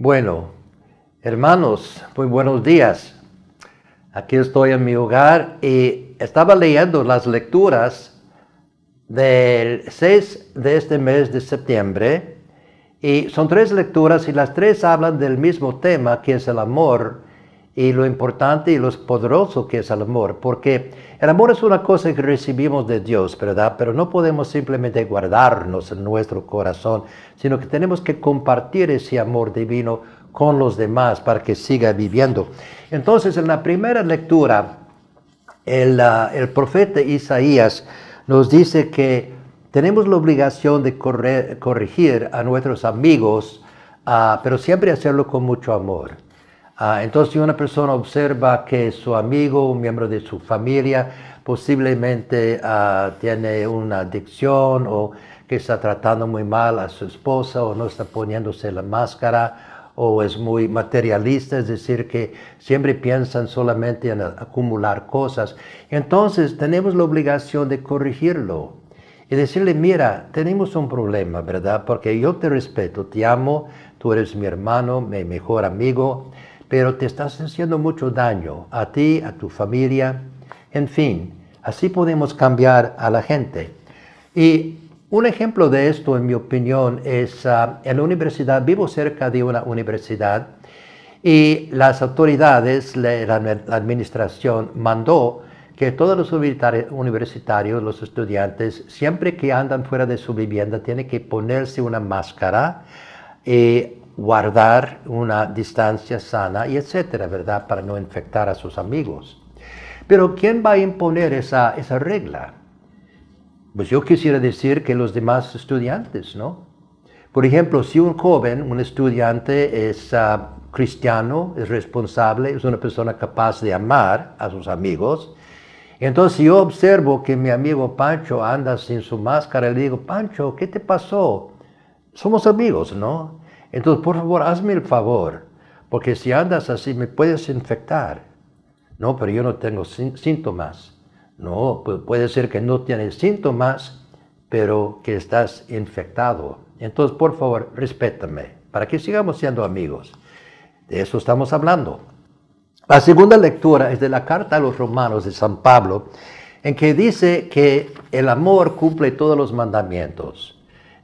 Bueno, hermanos, muy buenos días. Aquí estoy en mi hogar y estaba leyendo las lecturas del 6 de este mes de septiembre y son tres lecturas y las tres hablan del mismo tema que es el amor y lo importante y lo poderoso que es el amor, porque el amor es una cosa que recibimos de Dios, ¿verdad? Pero no podemos simplemente guardarnos en nuestro corazón, sino que tenemos que compartir ese amor divino con los demás para que siga viviendo. Entonces, en la primera lectura, el, ah, profeta Isaías nos dice que tenemos la obligación de corregir a nuestros amigos, ah, pero siempre hacerlo con mucho amor Ah, entonces, si una persona observa que su amigo, un miembro de su familia, posiblemente ah, tiene una adicción o que está tratando muy mal a su esposa o no está poniéndose la máscara o es muy materialista, es decir, que siempre piensan solamente en acumular cosas. Entonces tenemos la obligación de corregirlo y decirle, mira, tenemos un problema, ¿verdad? Porque yo te respeto, te amo, tú eres mi hermano, mi mejor amigo, pero te estás haciendo mucho daño a ti, a tu familia, en fin, así podemos cambiar a la gente. Y un ejemplo de esto, en mi opinión, es ah, en la universidad, vivo cerca de una universidad y las autoridades, la, administración mandó que todos los universitarios, los estudiantes, siempre que andan fuera de su vivienda, tienen que ponerse una máscara eh, guardar una distancia sana y etcétera, ¿verdad? Para no infectar a sus amigos. Pero ¿quién va a imponer esa, esa regla? Pues yo quisiera decir que los demás estudiantes, ¿no? Por ejemplo, si un joven, un estudiante es ah, cristiano, es responsable, es una persona capaz de amar a sus amigos, entonces yo observo que mi amigo Pancho anda sin su máscara, le digo, Pancho, ¿qué te pasó? Somos amigos, ¿no? Entonces, por favor, hazme el favor, porque si andas así me puedes infectar. No, pero yo no tengo síntomas. No, puede ser que no tienes síntomas, pero que estás infectado. Entonces, por favor, respétame para que sigamos siendo amigos. De eso estamos hablando. La segunda lectura es de la carta a los romanos de San Pablo, en que dice que el amor cumple todos los mandamientos.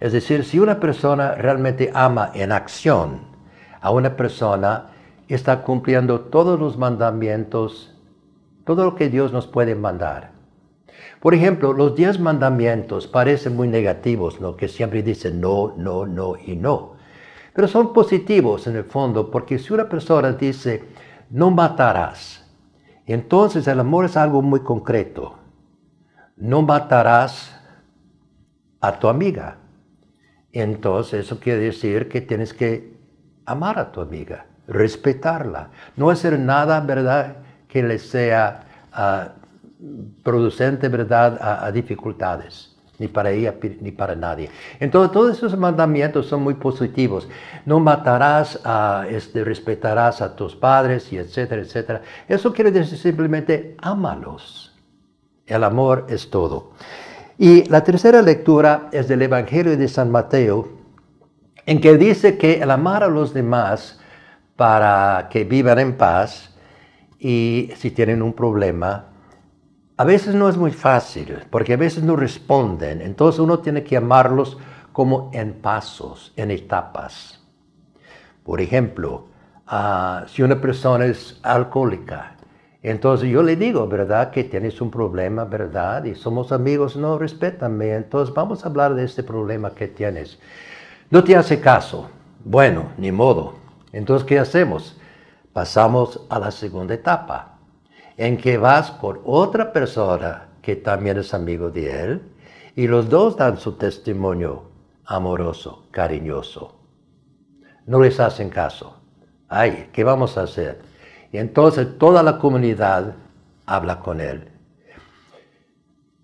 Es decir, si una persona realmente ama en acción a una persona, está cumpliendo todos los mandamientos, todo lo que Dios nos puede mandar. Por ejemplo, los diez mandamientos parecen muy negativos, lo que siempre dicen no, no, no y no. Pero son positivos en el fondo, porque si una persona dice, no matarás, entonces el amor es algo muy concreto. No matarás a tu amiga, entonces eso quiere decir que tienes que amar a tu amiga, respetarla, no hacer nada, ¿verdad?, que le sea ah, producente, ¿verdad?, a, dificultades, ni para ella ni para nadie. Entonces todos esos mandamientos son muy positivos. No matarás, a ah, este, respetarás a tus padres y etcétera, etcétera. Eso quiere decir simplemente ámalos. El amor es todo. Y la tercera lectura es del Evangelio de San Mateo, en que dice que el amar a los demás para que vivan en paz y si tienen un problema, a veces no es muy fácil, porque a veces no responden. Entonces uno tiene que amarlos como en pasos, en etapas. Por ejemplo, ah, si una persona es alcohólica entonces yo le digo, ¿verdad? Que tienes un problema, ¿verdad? Y somos amigos, no, respétame. Entonces vamos a hablar de este problema que tienes. No te hace caso. Bueno, ni modo. Entonces, ¿qué hacemos? Pasamos a la segunda etapa, en que vas por otra persona que también es amigo de él, y los dos dan su testimonio amoroso, cariñoso. No les hacen caso. Ay, ¿qué vamos a hacer? Y entonces toda la comunidad habla con él.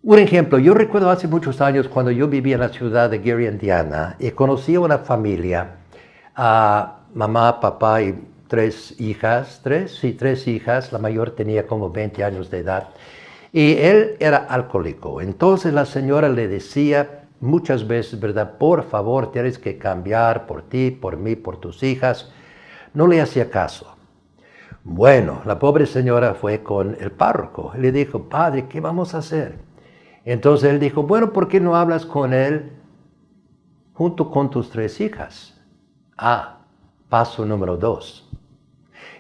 Un ejemplo, yo recuerdo hace muchos años cuando yo vivía en la ciudad de Gary, Indiana, y conocí a una familia, a mamá, papá y tres hijas, tres, y tres hijas, la mayor tenía como 20 años de edad, y él era alcohólico. Entonces la señora le decía muchas veces, ¿verdad? Por favor, tienes que cambiar por ti, por mí, por tus hijas. No le hacía caso. Bueno, la pobre señora fue con el párroco. Le dijo, padre, ¿qué vamos a hacer? Entonces él dijo, bueno, ¿por qué no hablas con él junto con tus tres hijas? Ah, paso número dos.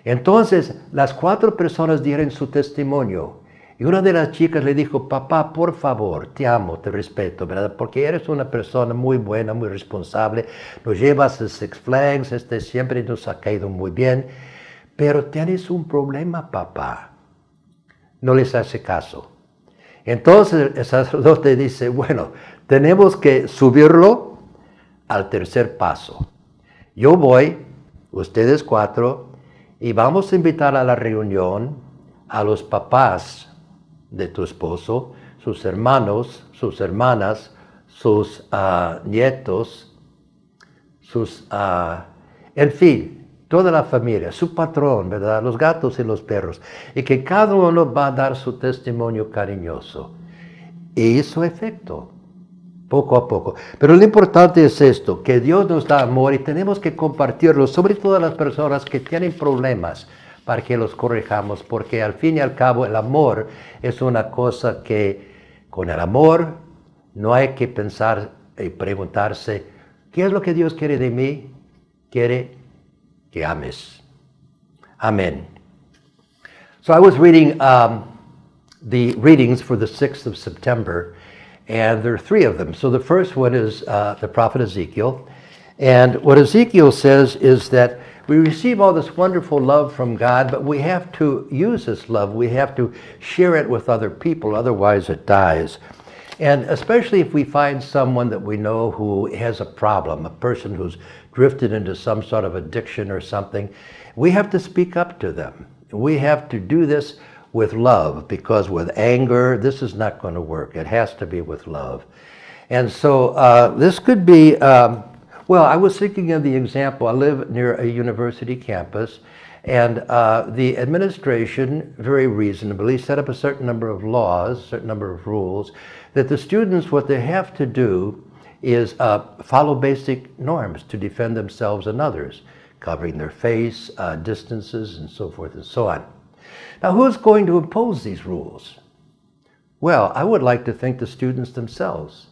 Entonces las cuatro personas dieron su testimonio. Y una de las chicas le dijo, papá, por favor, te amo, te respeto, ¿verdad? Porque eres una persona muy buena, muy responsable, nos llevas el este, Six Flags, este, siempre nos ha caído muy bien pero tienes un problema, papá. No les hace caso. Entonces el sacerdote dice, bueno, tenemos que subirlo al tercer paso. Yo voy, ustedes cuatro, y vamos a invitar a la reunión a los papás de tu esposo, sus hermanos, sus hermanas, sus ah, nietos, sus, ah, en fin, toda la familia, su patrón, ¿verdad? Los gatos y los perros. Y que cada uno va a dar su testimonio cariñoso. Y hizo efecto, poco a poco. Pero lo importante es esto, que Dios nos da amor y tenemos que compartirlo, sobre todo a las personas que tienen problemas, para que los corrijamos, porque al fin y al cabo el amor es una cosa que con el amor no hay que pensar y preguntarse, ¿qué es lo que Dios quiere de mí? Quiere que ames. Amen. So I was reading um, the readings for the 6th of September, and there are three of them. So the first one is uh, the prophet Ezekiel. And what Ezekiel says is that we receive all this wonderful love from God, but we have to use this love. We have to share it with other people, otherwise, it dies. And especially if we find someone that we know who has a problem, a person who's drifted into some sort of addiction or something, we have to speak up to them. We have to do this with love because with anger, this is not going to work. It has to be with love. And so uh, this could be, um, well, I was thinking of the example. I live near a university campus, and uh, the administration very reasonably set up a certain number of laws, a certain number of rules, that the students, what they have to do is uh, follow basic norms to defend themselves and others, covering their face, uh, distances, and so forth and so on. Now, who's going to impose these rules? Well, I would like to think the students themselves.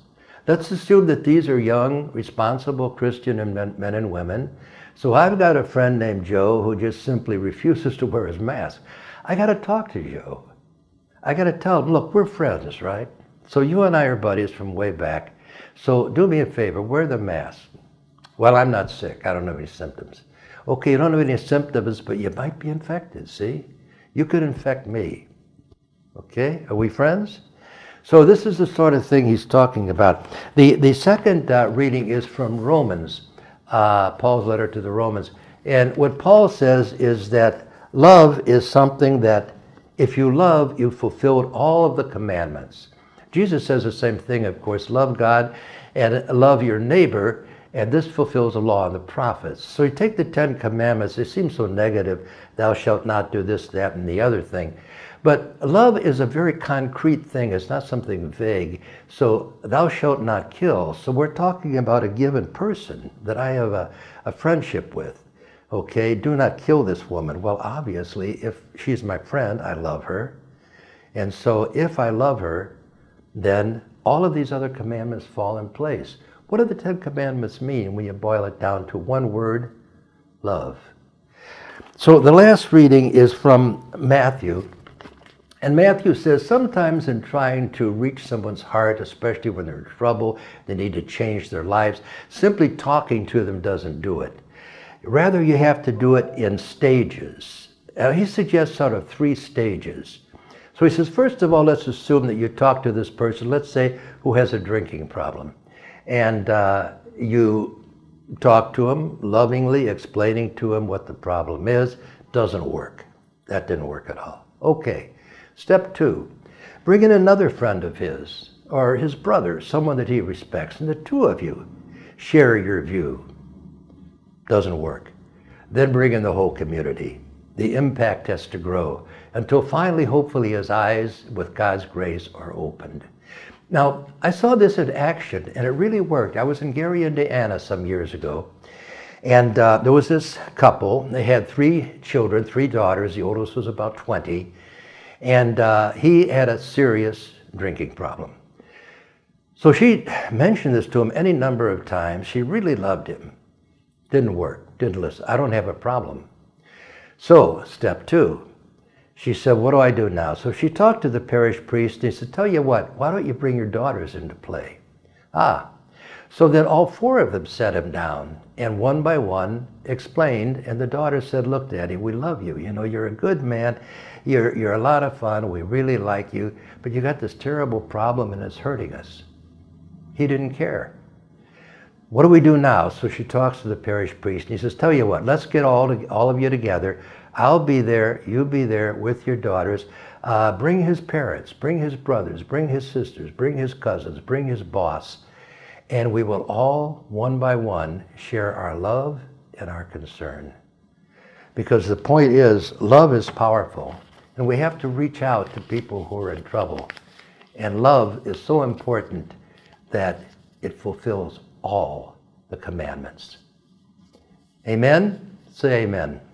Let's assume that these are young, responsible Christian men, men and women. So I've got a friend named Joe who just simply refuses to wear his mask. I got to talk to Joe. I got to tell him, look, we're friends, right? So you and I are buddies from way back. So do me a favor, wear the mask. Well, I'm not sick. I don't have any symptoms. Okay, you don't have any symptoms, but you might be infected, see? You could infect me. Okay, are we friends? So this is the sort of thing he's talking about. The, the second uh, reading is from Romans, uh, Paul's letter to the Romans. And what Paul says is that love is something that if you love, you fulfilled all of the commandments. Jesus says the same thing, of course love God and love your neighbor. And this fulfills the law and the prophets. So you take the Ten Commandments, they seem so negative thou shalt not do this, that, and the other thing. But love is a very concrete thing, it's not something vague. So, thou shalt not kill. So, we're talking about a given person that I have a, a friendship with. Okay, do not kill this woman. Well, obviously, if she's my friend, I love her. And so, if I love her, then all of these other commandments fall in place. What do the Ten Commandments mean when you boil it down to one word? Love. So the last reading is from Matthew. And Matthew says sometimes in trying to reach someone's heart, especially when they're in trouble, they need to change their lives, simply talking to them doesn't do it. Rather, you have to do it in stages. Now, uh, he suggests sort of three stages. So he says, first of all, let's assume that you talk to this person, let's say, who has a drinking problem. And uh, you talk to him lovingly, explaining to him what the problem is. Doesn't work. That didn't work at all. Okay. Step two, bring in another friend of his or his brother, someone that he respects, and the two of you share your view. Doesn't work. Then bring in the whole community. The impact has to grow until finally, hopefully, his eyes, with God's grace, are opened. Now, I saw this in action, and it really worked. I was in Gary, Indiana some years ago, and uh, there was this couple. They had three children, three daughters. The oldest was about 20, and uh, he had a serious drinking problem. So she mentioned this to him any number of times. She really loved him. Didn't work, didn't listen. I don't have a problem. So, step two, she said, What do I do now? So she talked to the parish priest and he said, Tell you what, why don't you bring your daughters into play? Ah. So then all four of them set him down and one by one explained. And the daughter said, Look, Daddy, we love you. You know, you're a good man. You're, you're a lot of fun. We really like you. But you got this terrible problem and it's hurting us. He didn't care. What do we do now? So she talks to the parish priest and he says, Tell you what, let's get all, to, all of you together. I'll be there, you will be there with your daughters. Uh, bring his parents, bring his brothers, bring his sisters, bring his cousins, bring his boss, and we will all, one by one, share our love and our concern. Because the point is, love is powerful, and we have to reach out to people who are in trouble. And love is so important that it fulfills all the commandments. Amen? Say amen.